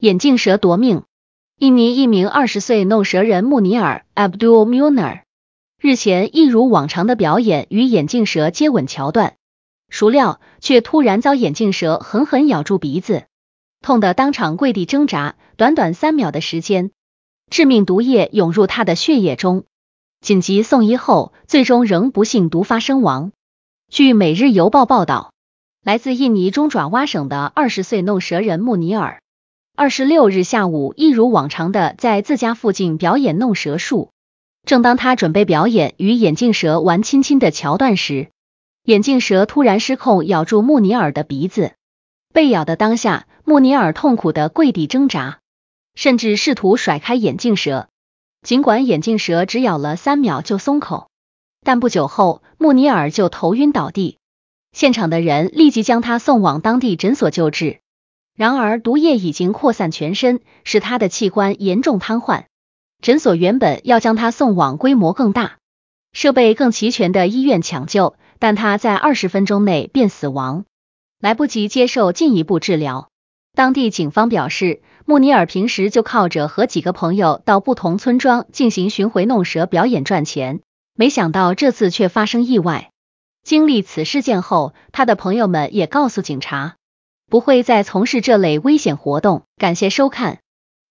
眼镜蛇夺命！印尼一名二十岁弄蛇人穆尼尔 （Abdul Muna） 日前一如往常的表演与眼镜蛇接吻桥段，孰料却突然遭眼镜蛇狠狠咬住鼻子，痛得当场跪地挣扎。短短三秒的时间，致命毒液涌入他的血液中，紧急送医后，最终仍不幸毒发身亡。据《每日邮报》报道，来自印尼中爪哇省的二十岁弄蛇人穆尼尔。二十六日下午，一如往常的在自家附近表演弄蛇术。正当他准备表演与眼镜蛇玩亲亲的桥段时，眼镜蛇突然失控咬住穆尼尔的鼻子。被咬的当下，穆尼尔痛苦的跪地挣扎，甚至试图甩开眼镜蛇。尽管眼镜蛇只咬了三秒就松口，但不久后穆尼尔就头晕倒地。现场的人立即将他送往当地诊所救治。然而，毒液已经扩散全身，使他的器官严重瘫痪。诊所原本要将他送往规模更大、设备更齐全的医院抢救，但他在二十分钟内便死亡，来不及接受进一步治疗。当地警方表示，穆尼尔平时就靠着和几个朋友到不同村庄进行巡回弄蛇表演赚钱，没想到这次却发生意外。经历此事件后，他的朋友们也告诉警察。不会再从事这类危险活动。感谢收看，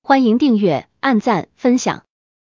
欢迎订阅、按赞、分享。